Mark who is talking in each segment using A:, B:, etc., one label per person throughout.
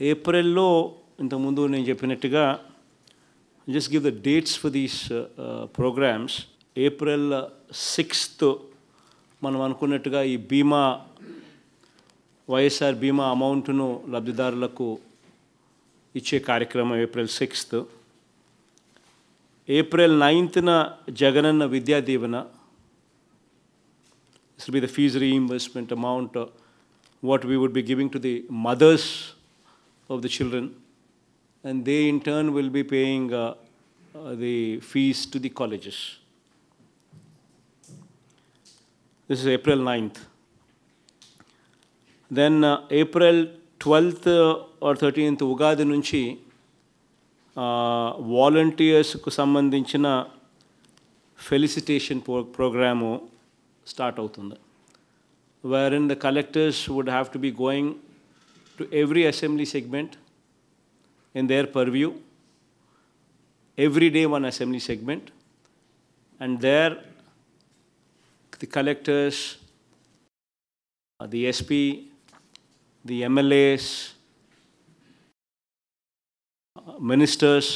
A: April, just give the dates for these uh, uh, programs. April 6th, we Bima, YSR Bima amount to Labdidar Laku, April 6th. April 9th, Jagananna Vidya Devana. This will be the fees investment amount, uh, what we would be giving to the mothers of the children, and they in turn will be paying uh, uh, the fees to the colleges. This is April 9th. Then uh, April 12th uh, or 13th Ugadi నుంచి felicitation program, felicitation start out on that, wherein the collectors would have to be going to every assembly segment in their purview, every day one assembly segment, and there the collectors, uh, the SP, the MLAs, uh, ministers,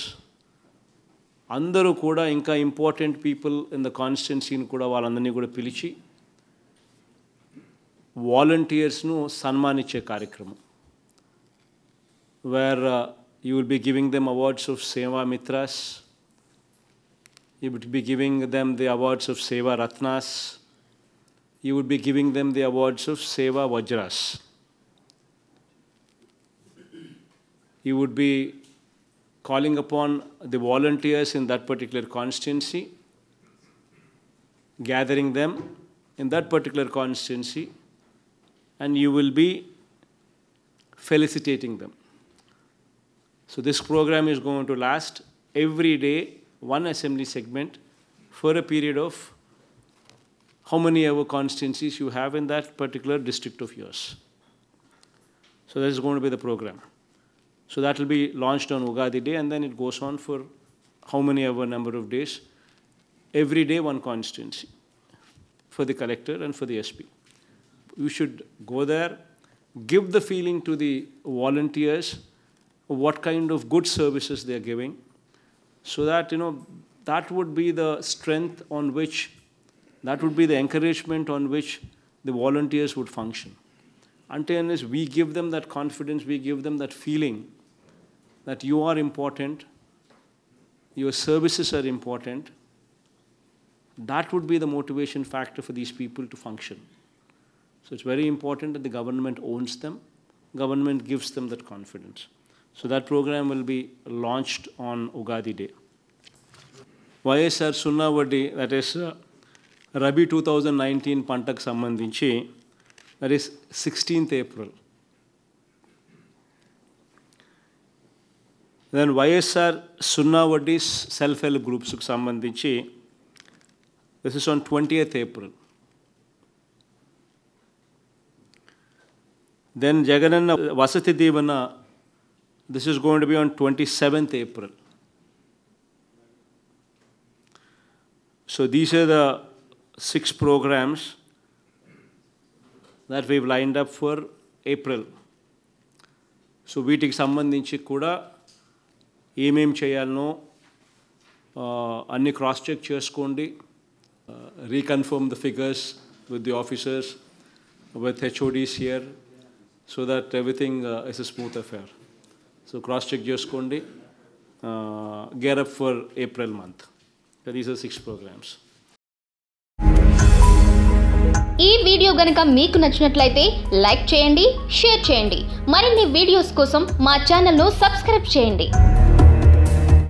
A: అందరూ కూడా ఇంకా important people in the కాన్స్టిట్యున్సీని కూడా వాళ్ళందరినీ కూడా పిలిచి వాలంటీర్స్ను సన్మానించే కార్యక్రమం where uh, you will be giving them awards of Seva Mitras. You would be giving them the awards of Seva Ratnas. You would be giving them the awards of Seva Vajras. You would be calling upon the volunteers in that particular constituency, gathering them in that particular constituency, and you will be felicitating them. So this program is going to last every day, one assembly segment for a period of how many ever constancies you have in that particular district of yours. So that is going to be the program. So that will be launched on Ugadi day and then it goes on for how many ever number of days. Every day one constancy for the collector and for the SP. You should go there, give the feeling to the volunteers what kind of good services they are giving, so that you know that would be the strength on which, that would be the encouragement on which the volunteers would function. Until unless we give them that confidence, we give them that feeling that you are important, your services are important, that would be the motivation factor for these people to function. So it's very important that the government owns them, government gives them that confidence. So that program will be launched on Ugadi Day. YSR Sunna that is uh, Rabi 2019 Pantak Chi, that is 16th April. Then YSR Sunna self-help groups Chi, this is on 20th April. Then Jagananna Vasati Devana this is going to be on 27th April. So these are the six programs that we've lined up for April. So we take someone in kuda EMM Chayalno, any cross check chairs kundi, reconfirm the figures with the officers, with HODs here, so that everything uh, is a smooth affair. So cross check చేసుకోండి gear up for April month these are six programmes ఈ video గనక మీకు నచ్చినట్లయితే like చేయండి share చేయండి మరిన్ని videos కోసం మా ఛానల్ను సబ్స్క్రైబ్ చేయండి